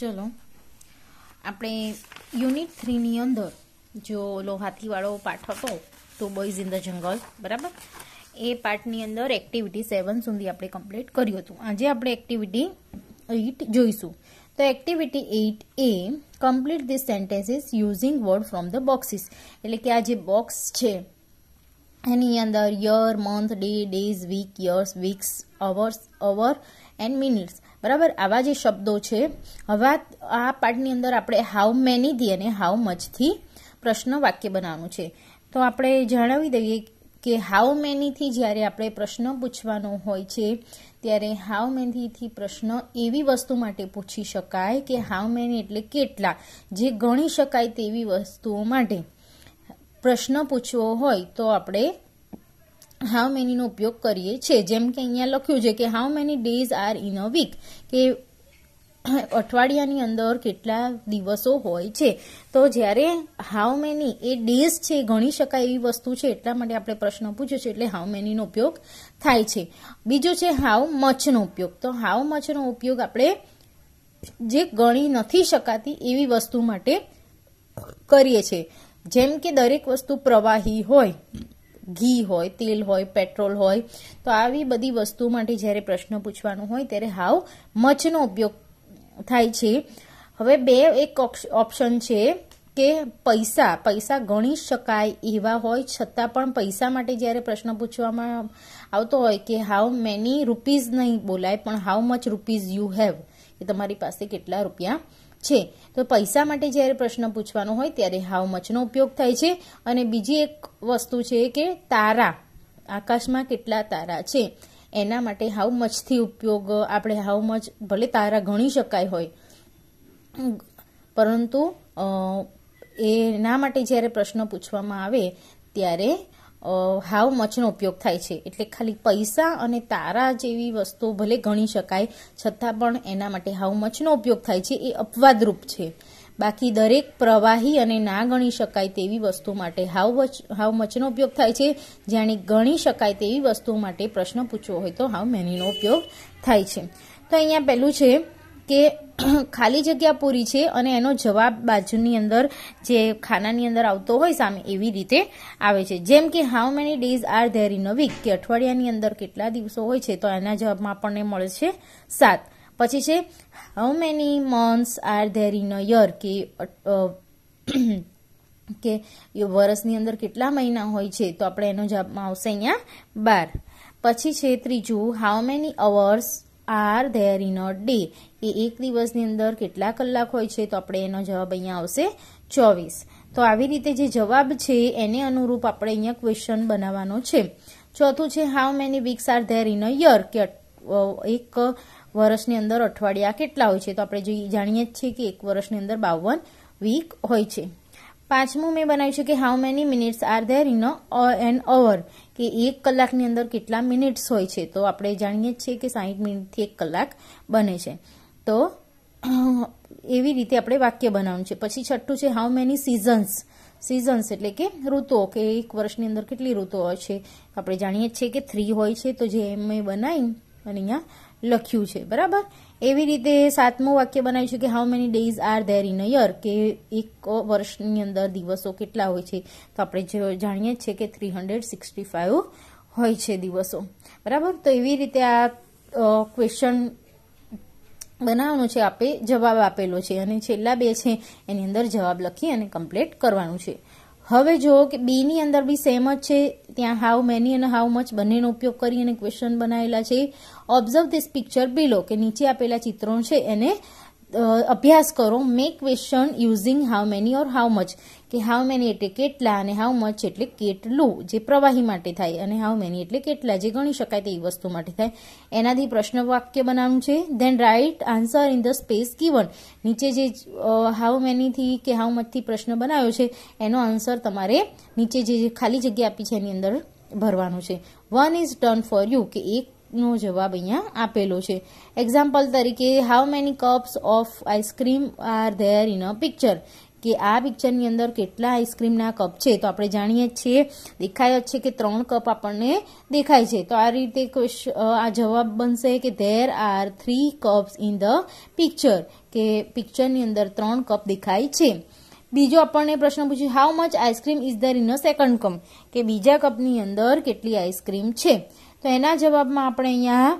ચલો આપણે યુનિટ થ્રીની અંદર જો ઓલો હાથીવાળો પાઠ હતો તો બોયઝ ઇન ધ જંગલ બરાબર એ પાર્ટની અંદર એક્ટિવિટી સેવન સુધી આપણે કમ્પ્લીટ કર્યું હતું આજે આપણે એક્ટિવિટી એઇટ જોઈશું તો એક્ટિવિટી એઇટ એ complete this sentences using word from the boxes એટલે કે આ જે બોક્સ છે એની અંદર year month day days week years weeks hours hour and minutes બરાબર આવા જે શબ્દો છે હવે આ પાઠની અંદર આપણે હાઉ મેની થી અને હાઉ મચથી પ્રશ્ન વાક્ય બનાવવાનું છે તો આપણે જણાવી દઈએ કે હાઉ મેનીથી જ્યારે આપણે પ્રશ્ન પૂછવાનો હોય છે ત્યારે હાઉ મેનીથી પ્રશ્ન એવી વસ્તુ માટે પૂછી શકાય કે હાઉ મેની એટલે કેટલા જે ગણી શકાય તેવી વસ્તુઓ માટે પ્રશ્ન પૂછવો હોય તો આપણે હાઉ મેનીનો ઉપયોગ કરીએ છીએ જેમ કે અહીંયા લખ્યું છે કે how many days are in a week કે અઠવાડિયાની અંદર કેટલા દિવસો હોય છે તો જ્યારે હાઉ મેની એ ડેઝ છે ગણી શકાય એવી વસ્તુ છે એટલા માટે આપણે પ્રશ્ન પૂછ્યો છે એટલે હાઉ મેનીનો ઉપયોગ થાય છે બીજો છે હાઉ મચનો ઉપયોગ તો હાઉ મચનો ઉપયોગ આપણે જે ગણી નથી શકાતી એવી વસ્તુ માટે કરીએ છીએ જેમ કે દરેક વસ્તુ પ્રવાહી હોય ઘી હોય તેલ હોય પેટ્રોલ હોય તો આવી બધી વસ્તુ માટે જ્યારે પ્રશ્ન પૂછવાનો હોય ત્યારે હાવ મચનો ઉપયોગ થાય છે હવે બે એક ઓપ્શન છે કે પૈસા પૈસા ગણી શકાય એવા હોય છતાં પણ પૈસા માટે જ્યારે પ્રશ્ન પૂછવામાં આવતો હોય કે હાઉ મેની રૂપીઝ નહીં બોલાય પણ how much rupees you have કે તમારી પાસે કેટલા રૂપિયા છે તો પૈસા માટે જ્યારે પ્રશ્ન પૂછવાનો હોય ત્યારે હાઉ મચનો ઉપયોગ થાય છે અને બીજી એક વસ્તુ છે કે તારા આકાશમાં કેટલા તારા છે એના માટે હાઉ મચથી ઉપયોગ આપણે હાઉ મચ ભલે તારા ગણી શકાય હોય પરંતુ એના માટે જ્યારે પ્રશ્ન પૂછવામાં આવે ત્યારે હાવ મચનો ઉપયોગ થાય છે એટલે ખાલી પૈસા અને તારા જેવી વસ્તુઓ ભલે ગણી શકાય છતાં પણ એના માટે હાવ મચનો ઉપયોગ થાય છે એ અપવાદરૂપ છે બાકી દરેક પ્રવાહી અને ના ગણી શકાય તેવી વસ્તુ માટે હાવ હાવ મચનો ઉપયોગ થાય છે જાણે ગણી શકાય તેવી વસ્તુ માટે પ્રશ્ન પૂછવો હોય તો હાવ મેનીનો ઉપયોગ થાય છે તો અહીંયા પહેલું છે કે ખાલી જગ્યા પૂરી છે અને એનો જવાબ બાજુની અંદર જે ખાનાની અંદર આવતો હોય સામે એવી રીતે આવે છે જેમ કે how many days are there in a week કે અઠવાડિયાની અંદર કેટલા દિવસો હોય છે તો એના જવાબમાં આપણને મળે છે સાત પછી છે how many months are there in a year કે કે વર્ષની અંદર કેટલા મહિના હોય છે તો આપણે એનો જવાબમાં આવશે અહીંયા બાર પછી છે ત્રીજું how many hours are there in a day એ એક દિવસની અંદર કેટલા કલાક હોય છે તો આપણે એનો જવાબ અહીંયા આવશે ચોવીસ તો આવી રીતે જે જવાબ છે એને અનુરૂપ આપણે અહીંયા ક્વેશ્ચન બનાવવાનો છે ચોથું છે how many weeks are there in a year કે એક વર્ષની અંદર અઠવાડિયા કેટલા હોય છે તો આપણે જોઈએ જાણીએ જ છીએ કે એક વર્ષની અંદર બાવન વીક હોય છે પાંચમું મેં બનાવ્યું છે કે how many minutes are there in a an hour કે એક કલાકની અંદર કેટલા મિનિટ્સ હોય છે તો આપણે જાણીએ છીએ કે સાહીઠ મિનિટથી એક કલાક બને છે તો એવી રીતે આપણે વાક્ય બનાવવાનું છે પછી છઠ્ઠું છે હાઉ મેની સિઝન્સ સિઝન્સ એટલે કે ઋતુઓ કે એક વર્ષની અંદર કેટલી ઋતુઓ છે આપણે જાણીએ છીએ કે થ્રી હોય છે તો જે મેં બનાવી અને અહીંયા લખ્યું છે બરાબર એવી રીતે સાતમું વાક્ય બનાવ્યું છે કે how many days are there in a year કે એક વર્ષની અંદર દિવસો કેટલા હોય છે તો આપણે જાણીએ છીએ કે થ્રી હંડ્રેડ સિક્સટી ફાઇવ હોય છે દિવસો બરાબર તો એવી રીતે આ ક્વેશ્ચન બનાવવાનો છે આપે જવાબ આપેલો છે અને છેલ્લા બે છે એની અંદર જવાબ લખી અને કમ્પ્લીટ કરવાનું છે હવે જો કે બેની અંદર બી સેમ જ છે ત્યાં હાઉ મેની અને હાઉ મચ બંનેનો ઉપયોગ કરી અને ક્વેશ્ચન બનાવેલા છે ઓબ્ઝર્વ ધીસ પિક્ચર બિલો કે નીચે આપેલા ચિત્રો છે એને અભ્યાસ કરો મે question using how many or how much કે હાઉ મેની એટલે કેટલા અને હાઉ મચ એટલે કેટલું જે પ્રવાહી માટે થાય અને હાઉ મેની એટલે કેટલા જે ગણી શકાય તેવી વસ્તુ માટે થાય એનાથી પ્રશ્ન વાક્ય બનાવવાનું છે then write answer in the space given નીચે જે હાઉ મેનીથી કે હાઉ મચથી પ્રશ્ન બનાવ્યો છે એનો આન્સર તમારે નીચે જે ખાલી જગ્યા આપી છે એની અંદર ભરવાનું છે one is done for you કે એક નો જવાબ અહીંયા આપેલો છે એક્ઝામ્પલ તરીકે how many cups of ice cream are there in a picture કે આ પિક્ચરની અંદર કેટલા આઈસ્ક્રીમના કપ છે તો આપણે જાણીએ જ છીએ દેખાય જ છે કે ત્રણ કપ આપણને દેખાય છે તો આ રીતે આ જવાબ બનશે કે there are three cups in the picture કે પિક્ચરની અંદર ત્રણ કપ દેખાય છે બીજો આપણને પ્રશ્ન પૂછ્યો how much ice cream is there in a second cup કે બીજા કપની અંદર કેટલી આઈસ્ક્રીમ છે તો એના જવાબમાં આપણે અહીંયા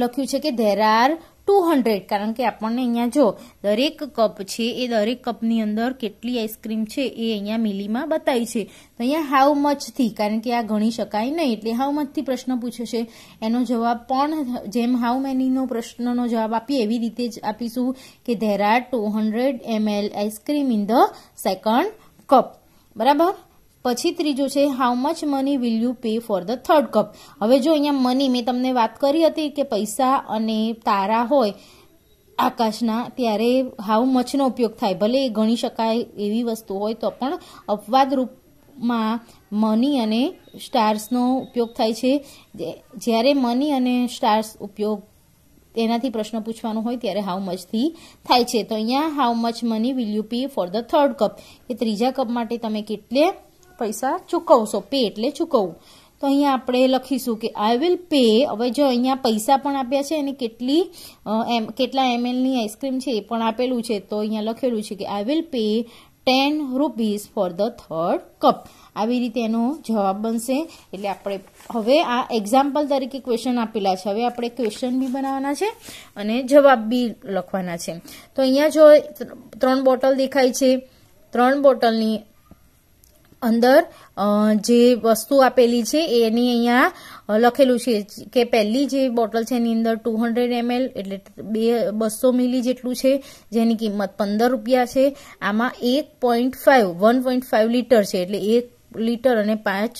લખ્યું છે કે ધેર આર ટુ હંડ્રેડ કારણ કે આપણને અહીંયા જો દરેક કપ છે એ દરેક કપની અંદર કેટલી આઈસ્ક્રીમ છે એ અહીંયા મિલીમાં બતાવી છે તો અહીંયા હાઉ મચથી કારણ કે આ ગણી શકાય નહીં એટલે હાઉ મચથી પ્રશ્ન પૂછે છે એનો જવાબ પણ જેમ હાઉ મેનીનો પ્રશ્નનો જવાબ આપીએ એવી રીતે જ આપીશું કે there are two hundred ML ice cream in the second cup બરાબર પછી ત્રીજું છે how much money will you pay for the third cup હવે જો અહીંયા મની મેં તમને વાત કરી હતી કે પૈસા અને તારા હોય આકાશના ત્યારે હાઉ મચનો ઉપયોગ થાય ભલે એ ગણી શકાય એવી વસ્તુ હોય તો પણ અપવાદરૂપ માં મની અને સ્ટાર્સનો ઉપયોગ થાય છે જ્યારે મની અને સ્ટાર્સ ઉપયોગ તેનાથી પ્રશ્ન પૂછવાનો હોય ત્યારે હાઉ મચથી થાય છે તો અહીંયા how much money will you pay for the third cup એ ત્રીજા કપ માટે તમે કેટલે પૈસા ચૂકવશો પે એટલે ચૂકવવું તો અહીંયા આપણે લખીશું કે આઈ વિલ પે હવે જો અહીંયા પૈસા પણ આપ્યા છે અને કેટલી એમ કેટલા એમએલની આઈસ્ક્રીમ છે એ પણ આપેલું છે તો અહીંયા લખેલું છે કે I will pay ten rupees for the third cup આવી રીતે એનો જવાબ બનશે એટલે આપણે હવે આ એક્ઝામ્પલ તરીકે ક્વેશ્ચન આપેલા છે હવે આપણે ક્વેશ્ચન બી બનાવવાના છે અને જવાબ બી લખવાના છે તો અહીંયા જો ત્રણ બોટલ દેખાય છે ત્રણ બોટલની અંદર જે વસ્તુ આપેલી છે એની અહીંયા લખેલું છે કે પહેલી જે બોટલ છે એની અંદર ટુ હંડ્રેડ એમએલ એટલે બે બસો મિલી જેટલું છે જેની કિંમત પંદર રૂપિયા છે આમાં એક point five one point five litre છે એટલે એક લીટર અને પાંચ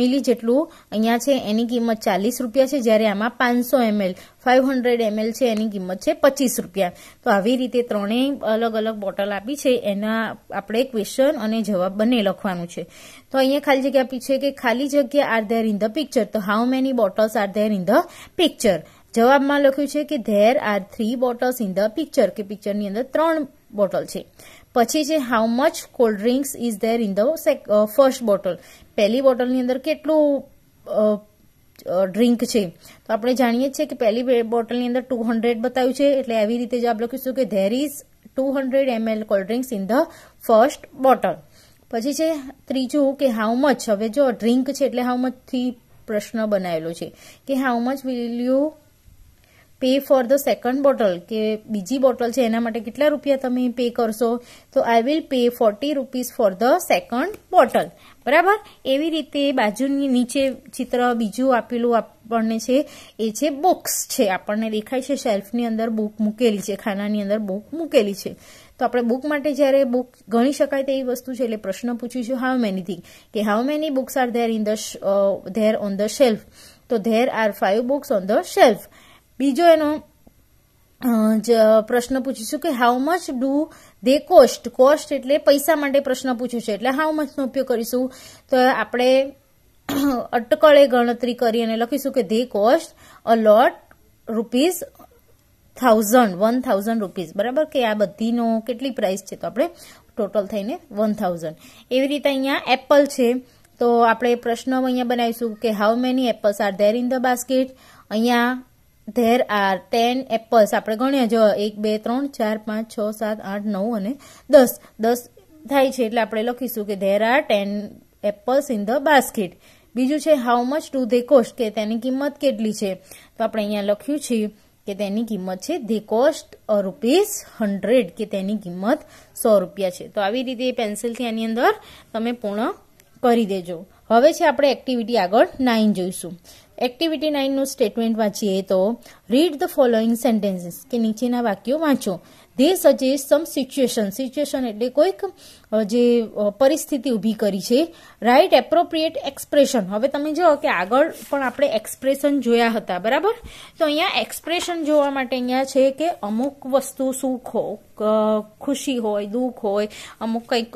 મિલી જેટલું અહીંયા છે એની કિંમત ચાલીસ રૂપિયા છે જ્યારે આમાં પાંચસો એમએલ ફાઇવ હંડ્રેડ એમએલ છે એની કિંમત છે પચીસ રૂપિયા તો આવી રીતે ત્રણેય અલગ અલગ બોટલ આપી છે એના આપણે ક્વેશ્ચન અને જવાબ બંને લખવાનું છે તો અહીંયા ખાલી જગ્યા આપી છે કે ખાલી જગ્યા are there in the picture તો how many bottles are there in the picture જવાબમાં લખ્યું છે કે there are three bottles in the picture કે પિક્ચરની અંદર ત્રણ બોટલ છે પછી છે how much cold drinks is there in the first bottle પહેલી બોટલની અંદર કેટલું ડ્રિંક છે તો આપણે જાણીએ છીએ કે પહેલી બોટલની અંદર ટુ હંડ્રેડ બતાવ્યું છે એટલે આવી રીતે જ આપણે લખીશું કે there is two hundred ML cold drinks in the first bottle પછી છે ત્રીજું કે હાઉ મચ હવે જો ડ્રિંક છે એટલે હાઉ મચથી પ્રશ્ન બનાવેલો છે કે how much will you pay for the second bottle કે બીજી બોટલ છે એના માટે કેટલા રૂપિયા તમે પે કરશો તો I will pay forty rupees for the second bottle બરાબર એવી રીતે બાજુની નીચે ચિત્ર બીજું આપેલું આપણને છે એ છે બુક્સ છે આપણને દેખાય છે શેલ્ફની અંદર બુક મૂકેલી છે ખાનાની અંદર બુક મૂકેલી છે તો આપણે બુક માટે જ્યારે બુક ગણી શકાય તેવી વસ્તુ છે એટલે પ્રશ્ન પૂછીશું હાઉ મેની થિંગ કે how many books are there in the there on the shelf તો there are five books on the shelf બીજો એનો પ્રશ્ન પૂછીશું કે how much do they cost cost એટલે પૈસા માટે પ્રશ્ન પૂછ્યો છે એટલે હાઉ મચનો ઉપયોગ કરીશું તો આપણે અટકળે ગણતરી કરી અને લખીશું કે they cost a lot lot rupees thousand one thousand rupees બરાબર કે આ બધીનો કેટલી પ્રાઇસ છે તો આપણે ટોટલ થઈને વન થાઉઝન્ડ એવી રીતે અહીંયા એપલ છે તો આપણે પ્રશ્ન અહીંયા બનાવીશું કે how many apples are there in the basket અહીંયા ધેર આર ટેન એપલ્સ આપણે ગણ્યા જો એક બે ત્રણ ચાર પાંચ છ સાત આઠ નવ અને દસ દસ થાય છે એટલે આપણે લખીશું કે there are ten apples in the basket બીજું છે how much to they cost કે તેની કિંમત કેટલી છે તો આપણે અહીંયા લખ્યું છે કે તેની કિંમત છે ધે કોસ્ટ રૂપીસ હંડ્રેડ કે તેની કિંમત સો રૂપિયા છે તો આવી રીતે એ પેન્સિલથી આની અંદર તમે પૂર્ણ કરી દેજો હવે છે આપણે એક્ટિવિટી આગળ નાઇન જોઈશું એક્ટિવિટી નાઇનનું સ્ટેટમેન્ટ વાંચીએ તો રીડ ધ ફોલોઈંગ સેન્ટેન્સીસ કે નીચેના વાક્યો વાંચો they suggest some situation situation એટલે કોઈક જે પરિસ્થિતિ ઊભી કરી છે રાઇટ એપ્રોપ્રિએટ એક્સપ્રેશન હવે તમે જો કે આગળ પણ આપણે એક્સપ્રેશન જોયા હતા બરાબર તો અહીંયા એક્સપ્રેશન જોવા માટે અહીંયા છે કે અમુક વસ્તુ શું ખુશી હોય દુઃખ હોય અમુક કંઈક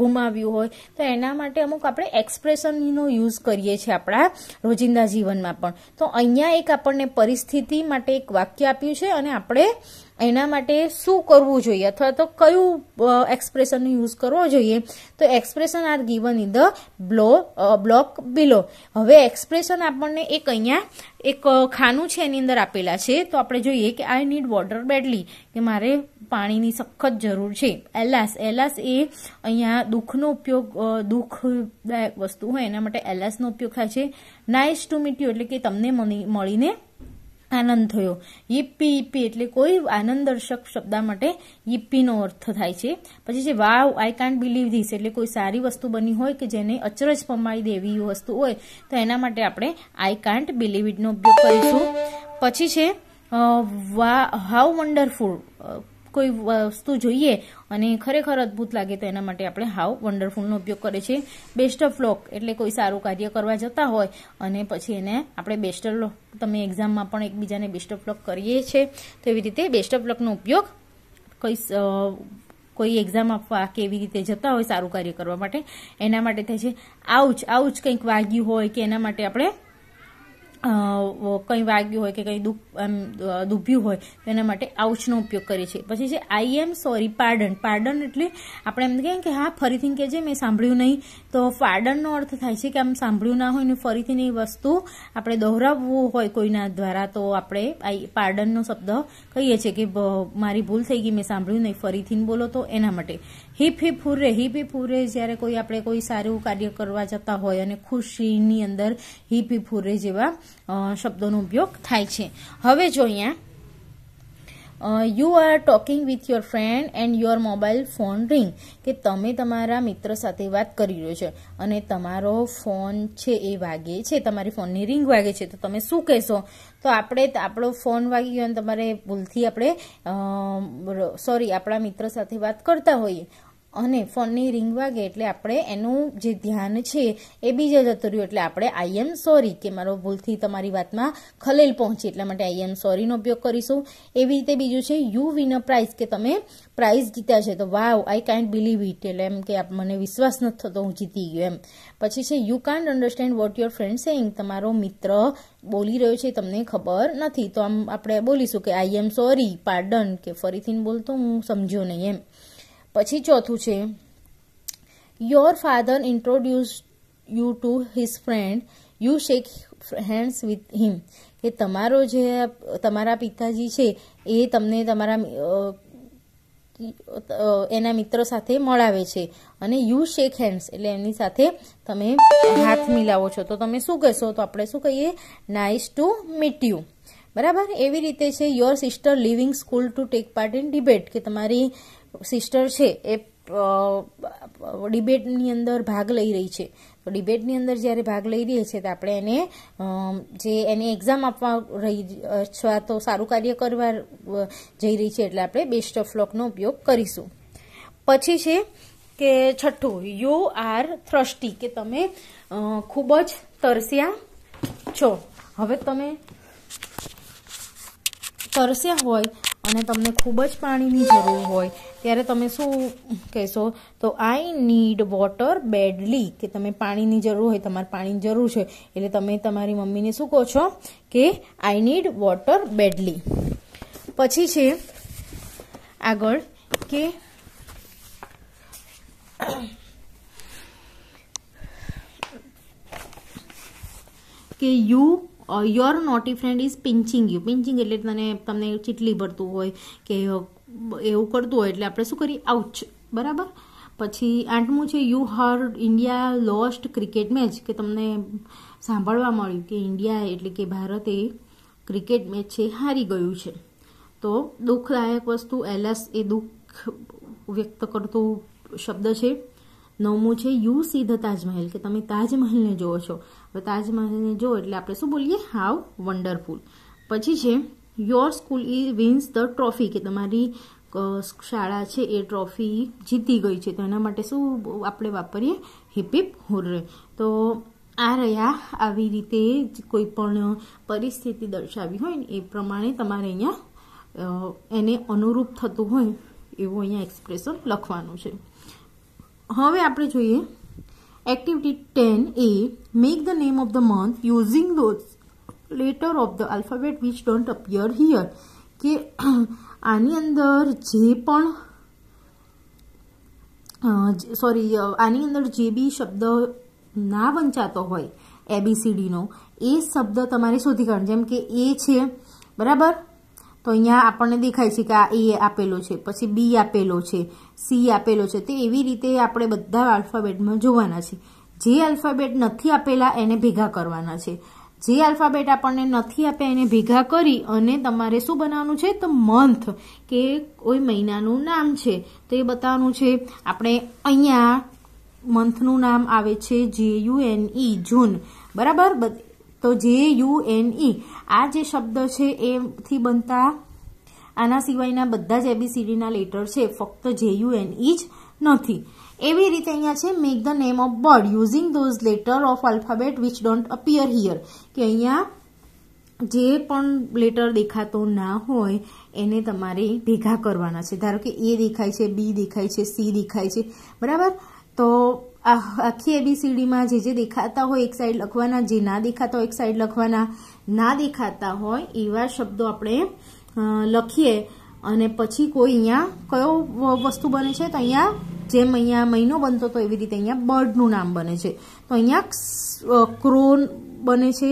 ગુમાવ્યું હોય તો એના માટે અમુક આપણે એક્સપ્રેશનનો યુઝ કરીએ છીએ આપણા રોજિંદા જીવનમાં પણ તો અહીંયા એક આપણને પરિસ્થિતિ માટે એક વાક્ય આપ્યું છે અને આપણે એના માટે શું કરવું જોઈએ અથવા તો કયું એક્સપ્રેશનનો યુઝ કરવો જોઈએ તો expression are given in the blo block below હવે એક્સપ્રેશન આપણને એક અહીંયા એક ખાનું છે એની અંદર આપેલા છે તો આપણે જોઈએ કે આઈ નીડ વોટર બેડલી કે મારે પાણીની સખત જરૂર છે એલાસ એલાસ એ અહીંયા દુઃખનો ઉપયોગ દુઃખદાયક વસ્તુ હોય એના માટે એલાસનો ઉપયોગ થાય છે નાઇસ ટુ મીટ યુ એટલે કે તમને મળીને આનંદ થયો યિપ્પી યિપ્પી એટલે કોઈ આનંદદર્શક શબ્દા માટે યિપ્પીનો અર્થ થાય છે પછી છે wow I can't believe this એટલે કોઈ સારી વસ્તુ બની હોય કે જેને અચરજ પમાડી દેવી વસ્તુ હોય તો એના માટે આપણે આઈ કાન્ટ બિલીવ ઇટનો ઉપયોગ કરીશું પછી છે વા હાઉ વન્ડરફુલ કોઈ વસ્તુ જોઈએ અને ખરેખર અદ્ભુત લાગે તો એના માટે આપણે હાવ વન્ડરફુલનો ઉપયોગ કરે છે બેસ્ટર ફ્લોક એટલે કોઈ સારું કાર્ય કરવા જતા હોય અને પછી એને આપણે બેસ્ટર તમે એક્ઝામમાં પણ એકબીજાને બેસ્ટર ફ્લોક કરીએ છીએ તો એવી રીતે બેસ્ટર ફ્લોકનો ઉપયોગ કોઈ કોઈ એક્ઝામ આપવા કે એવી રીતે જતા હોય સારું કાર્ય કરવા માટે એના માટે થાય છે આવું જ આવું જ કંઈક વાગ્યું હોય કે એના માટે આપણે કંઈ વાગ્યું હોય કે કંઈ દુઃખ એમ દુભ્યું હોય તો એના માટે આઉચનો ઉપયોગ કરીએ છીએ પછી છે I am sorry pardon pardon એટલે આપણે એમ કહીએ કે હા ફરીથી કહેજે મેં સાંભળ્યું નહીં તો પાર્ડનનો અર્થ થાય છે કે આમ સાંભળ્યું ના હોય ને ફરીથી એ વસ્તુ આપણે દોહરાવવું હોય કોઈના દ્વારા તો આપણે આઈ પાર્ડનનો શબ્દ કહીએ છીએ કે મારી ભૂલ થઈ ગઈ મેં સાંભળ્યું નહીં ફરીથી બોલો તો એના માટે hip hip hurray hip hip hurray જ્યારે કોઈ આપણે કોઈ સારું કાર્ય કરવા જતા હોય અને ખુશીની અંદર હિપ હિપ ફૂરે જેવા શબ્દોનો ઉપયોગ થાય છે હવે જો અહીંયા you are talking with your friend and your mobile phone ring કે તમે તમારા મિત્ર સાથે વાત કરી રહ્યો છે અને તમારો ફોન છે એ વાગે છે તમારી ફોનની રિંગ વાગે છે તો તમે શું કહેશો તો આપણે આપણો ફોન વાગી ગયો અને તમારે ભૂલથી આપણે સોરી આપણા મિત્ર સાથે વાત કરતા હોઈએ અને ફોનની રિંગ વાગે એટલે આપણે એનું જે ધ્યાન છે એ બીજે જતું રહ્યું એટલે આપણે આઈ એમ સોરી કે મારો ભૂલથી તમારી વાતમાં ખલેલ પહોંચી એટલા માટે આઈ એમ સોરીનો ઉપયોગ કરીશું એવી રીતે બીજું છે યુ વિન અ પ્રાઇઝ કે તમે પ્રાઇઝ જીત્યા છે તો wow I can't believe it એટલે એમ કે મને વિશ્વાસ નથી થતો હું જીતી ગયો એમ પછી છે you can't understand what your friend saying તમારો મિત્ર બોલી રહ્યો છે તમને ખબર નથી તો આમ આપણે બોલીશું કે આઈ એમ સોરી પાર્ડન કે ફરીથી બોલતો હું સમજ્યો નહીં એમ પછી ચોથું છે your father introduce you to his friend you shake hands with him કે તમારો જે તમારા પિતાજી છે એ તમને તમારા એના મિત્રો સાથે મળાવે છે અને યુ શેક હેન્ડ્સ એટલે એમની સાથે તમે હાથ મિલાવો છો તો તમે શું કહેશો તો આપણે શું કહીએ નાઇસ ટુ મીટ યુ બરાબર એવી રીતે છે your sister living school to take part in debate કે તમારી સિસ્ટર છે એ ડિબેટની અંદર ભાગ લઈ રહી છે તો ડિબેટની અંદર જ્યારે ભાગ લઈ રહી છે તો આપણે એને જે એને એક્ઝામ આપવા રહી અથવા તો સારું કાર્ય કરવા જઈ રહી છે એટલે આપણે બેસ્ટ ઓફ લોકનો ઉપયોગ કરીશું પછી છે કે છઠ્ઠું યુ આર થ્રસ્ટી કે તમે ખૂબ જ તરસ્યા છો હવે તમે તરસ્યા હોય અને તમને ખૂબ જ પાણીની જરૂર હોય ત્યારે તમે શું કહેશો તો આઈ નીડ વોટર બેડલી કે તમે પાણીની જરૂર હોય તમારે પાણીની જરૂર છે એટલે તમે તમારી મમ્મીને શું કહો છો કે આઈ નીડ વોટર બેડલી પછી છે આગળ કે કે you your naughty friend is pinching you pinching એટલે તને તમને ચીટલી ભરતું હોય કે એવું કરતું હોય એટલે આપણે શું કરીએ આઉચ બરાબર પછી આઠમું છે you heard India lost cricket match કે તમને સાંભળવા મળ્યું કે ઇન્ડિયા એટલે કે ભારતે ક્રિકેટ મેચ છે હારી ગયું છે તો દુઃખદાયક વસ્તુ એલસ એ દુઃખ વ્યક્ત કરતો શબ્દ છે નવમું છે યુ સી ધ તાજમહેલ કે તમે તાજમહેલને જુઓ છો હવે તાજમહેલને જુઓ એટલે આપણે શું બોલીએ હાવ વન્ડરફુલ પછી છે યોર સ્કૂલ ઈ વિન્સ ધ ટ્રોફી કે તમારી શાળા છે એ ટ્રોફી જીતી ગઈ છે તો એના માટે શું આપણે વાપરીએ હિપ હિપ હુર્રે તો આ રહ્યા આવી રીતે કોઈ પણ પરિસ્થિતિ દર્શાવી હોય ને એ પ્રમાણે તમારે અહીંયા એને અનુરૂપ થતું હોય એવું અહીંયા એક્સપ્રેશન લખવાનું છે હવે આપણે જોઈએ activity ten A make the name of the month using those letter of the alphabet which don't appear here કે આની અંદર જે પણ સોરી આની અંદર જે બી શબ્દ ના વંચાતો હોય એબીસીડીનો એ શબ્દ તમારે શોધી કાઢવાનો જેમ કે એ છે બરાબર તો અહીંયા આપણને દેખાય છે કે આ એ આપેલો છે પછી બી આપેલો છે સી આપેલો છે તે એવી રીતે આપણે બધા આલ્ફાબેટમાં જોવાના છે જે આલ્ફાબેટ નથી આપેલા એને ભેગા કરવાના છે જે આલ્ફાબેટ આપણને નથી આપ્યા એને ભેગા કરી અને તમારે શું બનાવવાનું છે તો મંથ કે કોઈ મહિનાનું નામ છે તો એ બતાવવાનું છે આપણે અહીંયા મંથનું નામ આવે છે જે યુ એન ઈ જૂન બરાબર તો જે યુ એન ઈ આ જે શબ્દ છે એથી બનતા આના સિવાયના બધા જ એબીસીડીના લેટર છે ફક્ત જે યુ એન ઈ જ નથી એવી રીતે અહીંયા છે make the name of bird using those letter of alphabet which don't appear here કે અહીંયા જે પણ લેટર દેખાતો ના હોય એને તમારે ભેગા કરવાના છે ધારો કે એ દેખાય છે બી દેખાય છે સી દેખાય છે બરાબર તો આ આખી એબીસીડીમાં જે જે દેખાતા હોય એક સાઈડ લખવાના જે ના દેખાતા હોય એક સાઈડ લખવાના ના દેખાતા હોય એવા શબ્દો આપણે લખીએ અને પછી કોઈ અહીંયા કયો વસ્તુ બને છે તો અહીંયા જેમ અહીંયા મહિનો બનતો તો એવી રીતે અહીંયા બર્ડનું નામ બને છે તો અહીંયા ક્રોન બને છે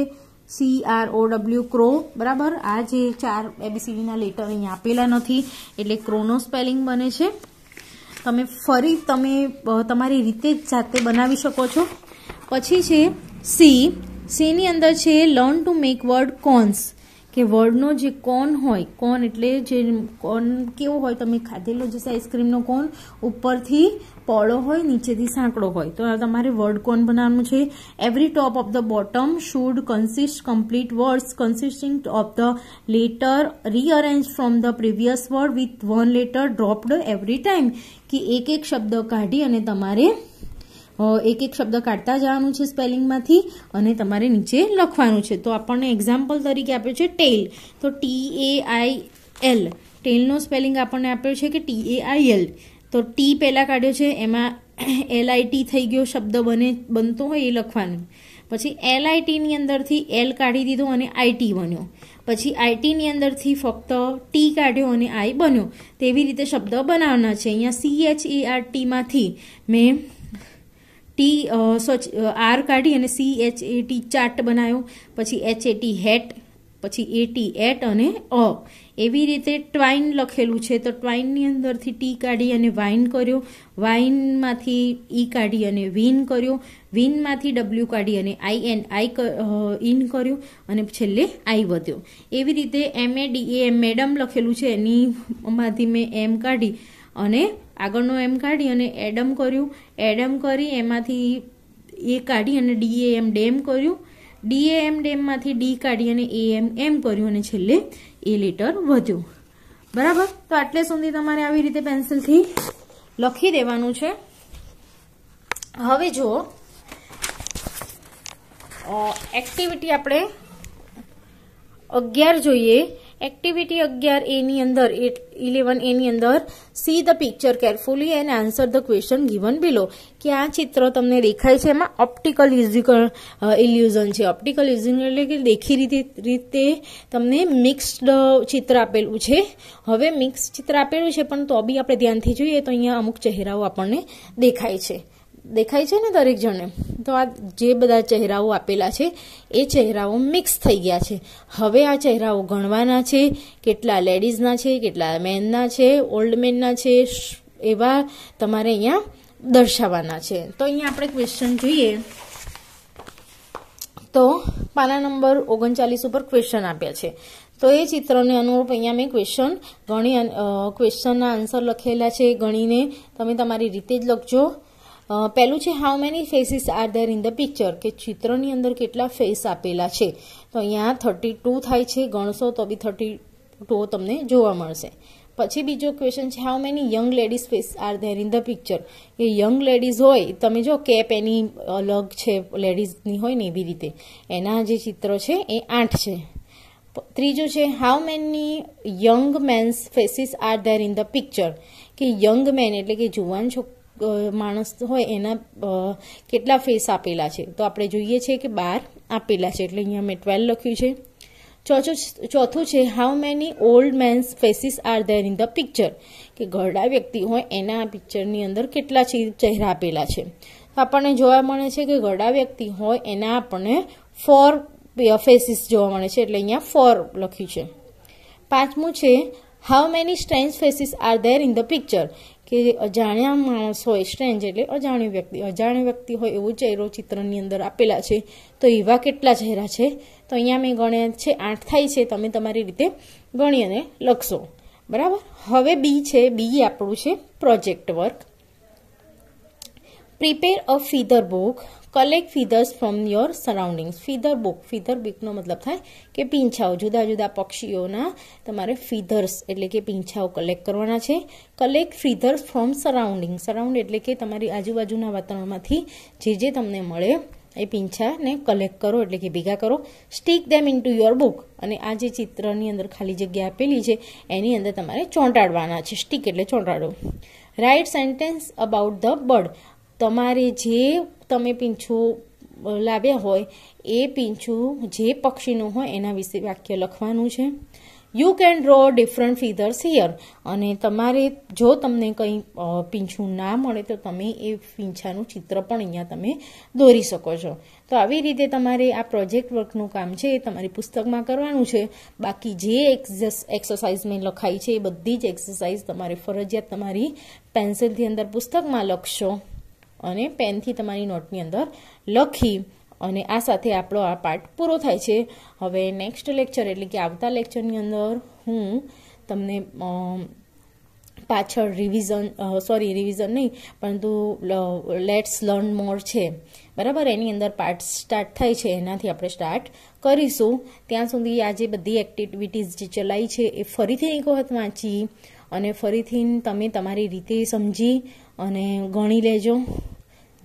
C R O W crow બરાબર આ જે ચાર એબીસીડીના લેટર અહીંયા આપેલા નથી એટલે ક્રોનો સ્પેલિંગ બને છે તમે ફરી તમે તમારી રીતે જ જાતે બનાવી શકો છો પછી છે સી સીની અંદર છે learn to make word cones કે વર્ડનો જે કોન હોય કોન એટલે જે કોન કેવો હોય તમે ખાધેલો જે આઈસ્ક્રીમનો કોન ઉપરથી પોળો હોય નીચેથી સાંકડો હોય તો તમારે વર્ડ કોન બનાવવાનું છે every top of the bottom should consist complete words consisting of the letter rearrange from the previous word with one letter dropped every time કે એક એક શબ્દ કાઢી અને તમારે એક એક શબ્દ કાઢતા જવાનું છે સ્પેલિંગમાંથી અને તમારે નીચે લખવાનું છે તો આપણને એક્ઝામ્પલ તરીકે આપ્યો છે ટેલ તો ટી એ આઈ એલ ટેલનો સ્પેલિંગ આપણને આપ્યો છે કે ટી એ આઈ એલ તો ટી પહેલાં કાઢ્યો છે એમાં એલઆઈટી થઈ ગયો શબ્દ બને બનતો હોય એ લખવાનું પછી એલઆઈટીની અંદરથી એલ કાઢી દીધો અને આઈટી બન્યો પછી આઈટીની અંદરથી ફક્ત ટી કાઢ્યો અને આઈ બન્યો તેવી રીતે શબ્દ બનાવવાના છે અહીંયા C H A e R ટીમાંથી મેં ટી સોચ આર કાઢી અને C H A T chart બનાવ્યો પછી એચ એ ટી હેટ પછી એટી એટ અને અ એવી રીતે ટ્વાઇન લખેલું છે તો ટ્વાઇનની અંદરથી ટી કાઢી અને વાઇન કર્યો વાઇનમાંથી ઈ કાઢી અને વિન કર્યો વિનમાંથી ડબલ્યુ કાઢી અને આઈ એન આઈ ઇન કર્યું અને છેલ્લે આઈ વધ્યો એવી રીતે એમ એ ડી એ મેડમ લખેલું છે એનીમાંથી મેં એમ કાઢી અને આગળનો એમ કાઢી અને એડમ કર્યું એડમ કરી એમાંથી એ કાઢી અને ડી એ એમ ડેમ કર્યું ડીએએમ ડેમમાંથી ડી કાઢી અને એએમ એમ કર્યું અને છેલ્લે એ લેટર વધ્યું બરાબર તો આટલે સુધી તમારે આવી રીતે પેન્સિલથી લખી દેવાનું છે હવે જો એક્ટિવિટી આપણે અગિયાર જોઈએ એક્ટિવિટી અગિયાર એની અંદર ઇલેવન એની અંદર see the picture carefully and answer the question given below કે આ ચિત્ર તમને દેખાય છે એમાં ઓપ્ટિકલ ઇલ્યુઝન છે ઓપ્ટિકલ ઇલ્યુઝન એટલે કે દેખી રીતે રીતે તમને મિક્સ્ડ ચિત્ર આપેલું છે હવે મિક્સ ચિત્ર આપેલું છે પણ તો બી આપણે ધ્યાનથી જોઈએ તો અહીંયા અમુક ચહેરાઓ આપણને દેખાય છે દેખાય છે ને દરેક જણને તો આ જે બધા ચહેરાઓ આપેલા છે એ ચહેરાઓ મિક્સ થઈ ગયા છે હવે આ ચહેરાઓ ગણવાના છે કેટલા લેડીઝના છે કેટલા મેનના છે ઓલ્ડ મેનના છે એવા તમારે અહીંયા દર્શાવવાના છે તો અહીંયા આપણે ક્વેશ્ચન જોઈએ તો પાના નંબર ઓગણચાલીસ ઉપર ક્વેશ્ચન આપ્યા છે તો એ ચિત્રને અનુરૂપ અહીંયા મેં ક્વેશ્ચન ગણી ક્વેશ્ચનના આન્સર લખેલા છે ગણીને તમે તમારી રીતે જ લખજો પહેલું છે how many faces are there in the picture કે ચિત્રની અંદર કેટલા ફેસ આપેલા છે તો અહીંયા થર્ટી ટુ થાય છે ગણશો તો બી થર્ટી ટુ તમને જોવા મળશે પછી બીજો ક્વેશ્ચન છે how many young ladies face are there in the picture કે યંગ લેડીઝ હોય તમે જો કેપ એની અલગ છે લેડીઝની હોય ને એવી રીતે એના જે ચિત્ર છે એ આઠ છે ત્રીજો છે how many young mens faces are there in the picture કે યંગ મેન એટલે કે જુવાન છોક માણસ હોય એના કેટલા ફેસ આપેલા છે તો આપણે જોઈએ છે કે બાર આપેલા છે એટલે અહીંયા મેં ટ્વેલ્વ લખ્યું છે ચોથું ચોથું છે how many old mens faces are there in the picture કે ઘરડા વ્યક્તિ હોય એના પિક્ચરની અંદર કેટલા ચહેરા આપેલા છે આપણને જોવા મળે છે કે ઘરડા વ્યક્તિ હોય એના આપણને ફોર ફેસીસ જોવા મળે છે એટલે અહીંયા ફોર લખ્યું છે પાંચમું છે how many strange faces are there in the picture કે અજાણ્યા માણસ હોય સ્ટ્રેન્જ એટલે અજાણ્યું વ્યક્તિ અજાણ્યો વ્યક્તિ હોય એવું ચહેરો ચિત્રની અંદર આપેલા છે તો એવા કેટલા ચહેરા છે તો અહીંયા મેં ગણ્યા છે આઠ થાય છે તમે તમારી રીતે ગણી અને લખશો બરાબર હવે બી છે બી આપણું છે project work prepare a feather book collect feathers from your surroundings feather book feather બુકનો મતલબ થાય કે પીંછાઓ જુદા જુદા પક્ષીઓના તમારે ફીધર્સ એટલે કે પીંછાઓ કલેક્ટ કરવાના છે collect feathers from surrounding surround એટલે કે તમારી આજુબાજુના વાતાવરણમાંથી જે જે તમને મળે એ પીંછાને કલેક્ટ કરો એટલે કે ભેગા કરો stick them into your book અને આ જે ચિત્રની અંદર ખાલી જગ્યા આપેલી છે એની અંદર તમારે ચોંટાડવાના છે સ્ટીક એટલે ચોંટાડો write sentence about the bird તમારે જે તમે પીંછું લાવ્યા હોય એ પીંછું જે પક્ષીનું હોય એના વિશે વાક્ય લખવાનું છે you can draw different feathers here અને તમારે જો તમને કંઈ પીંછું ના મળે તો તમે એ પીંછાનું ચિત્ર પણ અહીંયા તમે દોરી શકો છો તો આવી રીતે તમારે આ પ્રોજેક્ટ વર્કનું કામ છે એ તમારી પુસ્તકમાં કરવાનું છે બાકી જે એક્સરસાઇઝ મેં લખાઈ છે એ બધી જ એક્સરસાઇઝ તમારે ફરજિયાત તમારી પેન્સિલથી અંદર પુસ્તકમાં લખશો અને પેનથી તમારી નોટની અંદર લખી અને આ સાથે આપણો આ પાર્ટ પૂરો થાય છે હવે નેક્સ્ટ લેક્ચર એટલે કે આવતા લેક્ચરની અંદર હું તમને પાછળ રિવિઝન સોરી રિવિઝન નહીં પરંતુ લેટ્સ લર્ન મોર છે બરાબર એની અંદર પાર્ટ સ્ટાર્ટ થાય છે એનાથી આપણે સ્ટાર્ટ કરીશું ત્યાં સુધી આ જે બધી એક્ટિવિટીઝ જે ચલાવી છે એ ફરીથી એક વખત વાંચી અને ફરીથી તમે તમારી રીતે સમજી અને ગણી લેજો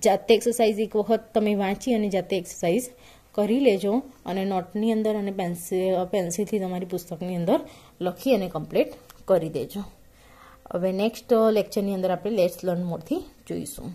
જાતે એક્સરસાઇઝ એક વખત તમે વાંચી અને જાતે એક્સરસાઇઝ કરી લેજો અને નોટની અંદર અને પેન્સિલ પેન્સિલથી તમારી પુસ્તકની અંદર લખી અને કમ્પ્લીટ કરી દેજો હવે નેક્સ્ટ લેક્ચરની અંદર આપણે લેટ્સ લર્ન મોડથી જોઈશું